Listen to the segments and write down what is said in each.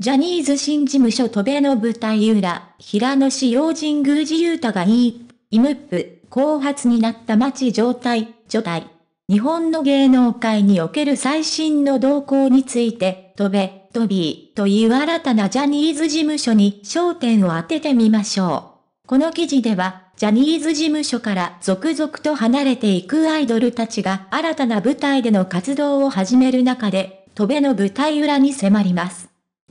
ジャニーズ新事務所渡米の舞台裏、平野紫耀神宮寺雄太がいい、イムップ、後発になった街状態、除隊。日本の芸能界における最新の動向について、渡米、トビーという新たなジャニーズ事務所に焦点を当ててみましょう。この記事では、ジャニーズ事務所から続々と離れていくアイドルたちが新たな舞台での活動を始める中で、渡米の舞台裏に迫ります。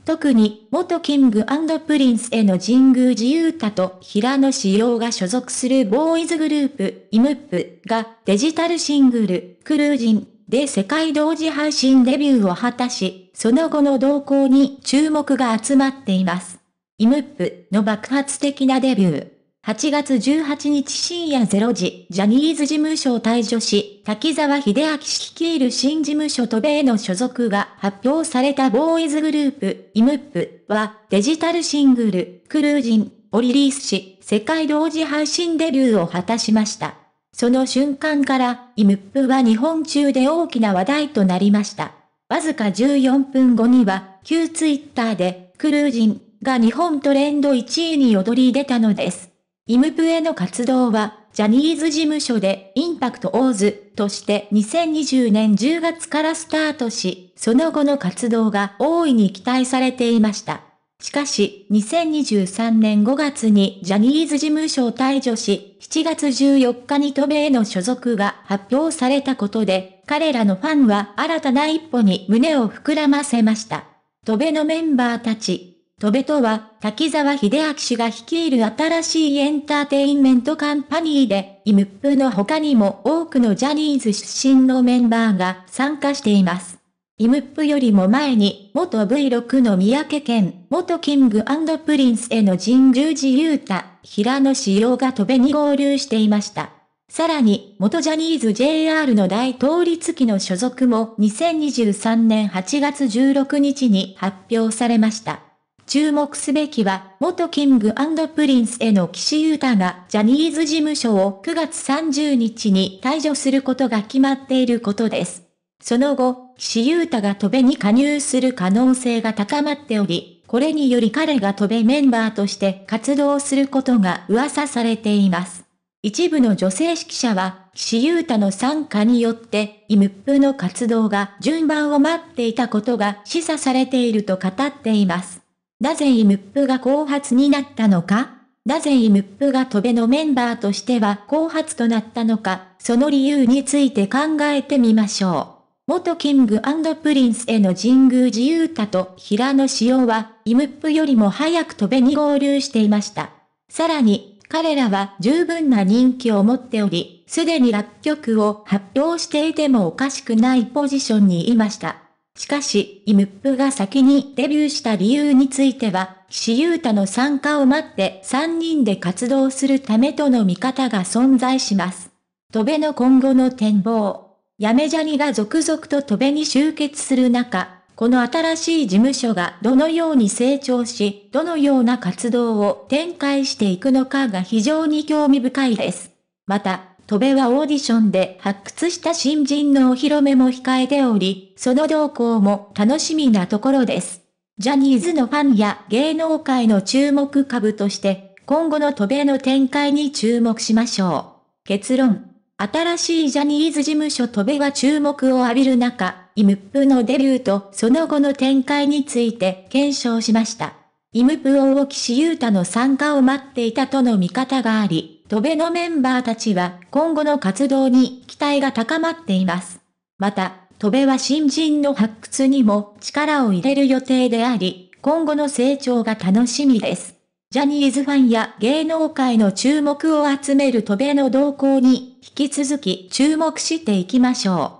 特に元キングプリンスへの神宮寺勇太と平野志耀が所属するボーイズグループ、イムップがデジタルシングル、クルージンで世界同時配信デビューを果たし、その後の動向に注目が集まっています。イムップの爆発的なデビュー。8月18日深夜0時、ジャニーズ事務所を退所し、滝沢秀明率いる新事務所渡米の所属が発表されたボーイズグループ、イムップは、デジタルシングル、クルージンをリリースし、世界同時配信デビューを果たしました。その瞬間から、イムップは日本中で大きな話題となりました。わずか14分後には、旧ツイッターで、クルージンが日本トレンド1位に躍り出たのです。イムプエの活動は、ジャニーズ事務所でインパクトオーズとして2020年10月からスタートし、その後の活動が大いに期待されていました。しかし、2023年5月にジャニーズ事務所を退除し、7月14日にト米への所属が発表されたことで、彼らのファンは新たな一歩に胸を膨らませました。渡米のメンバーたち、トベとは、滝沢秀明氏が率いる新しいエンターテインメントカンパニーで、イムップの他にも多くのジャニーズ出身のメンバーが参加しています。イムップよりも前に、元 V6 の三宅健、元キングプリンスへの神宮寺雄太、平野志陽がトベに合流していました。さらに、元ジャニーズ JR の大統立機の所属も2023年8月16日に発表されました。注目すべきは、元キングプリンスへの岸優太が、ジャニーズ事務所を9月30日に退場することが決まっていることです。その後、岸優太が戸部に加入する可能性が高まっており、これにより彼が戸部メンバーとして活動することが噂されています。一部の女性指揮者は、岸優太の参加によって、イムップの活動が順番を待っていたことが示唆されていると語っています。なぜイムップが後発になったのかなぜイムップがトベのメンバーとしては後発となったのか、その理由について考えてみましょう。元キングプリンスへの神宮自由太と平野紫耀は、イムップよりも早くトベに合流していました。さらに、彼らは十分な人気を持っており、すでに楽曲を発表していてもおかしくないポジションにいました。しかし、イムップが先にデビューした理由については、岸優太の参加を待って3人で活動するためとの見方が存在します。トベの今後の展望。やめジャニが続々とトベに集結する中、この新しい事務所がどのように成長し、どのような活動を展開していくのかが非常に興味深いです。また、戸部はオーディションで発掘した新人のお披露目も控えており、その動向も楽しみなところです。ジャニーズのファンや芸能界の注目株として、今後の渡米の展開に注目しましょう。結論。新しいジャニーズ事務所渡米は注目を浴びる中、イムップのデビューとその後の展開について検証しました。イムップを大岸優太の参加を待っていたとの見方があり、トベのメンバーたちは今後の活動に期待が高まっています。また、戸部は新人の発掘にも力を入れる予定であり、今後の成長が楽しみです。ジャニーズファンや芸能界の注目を集める戸部の動向に引き続き注目していきましょう。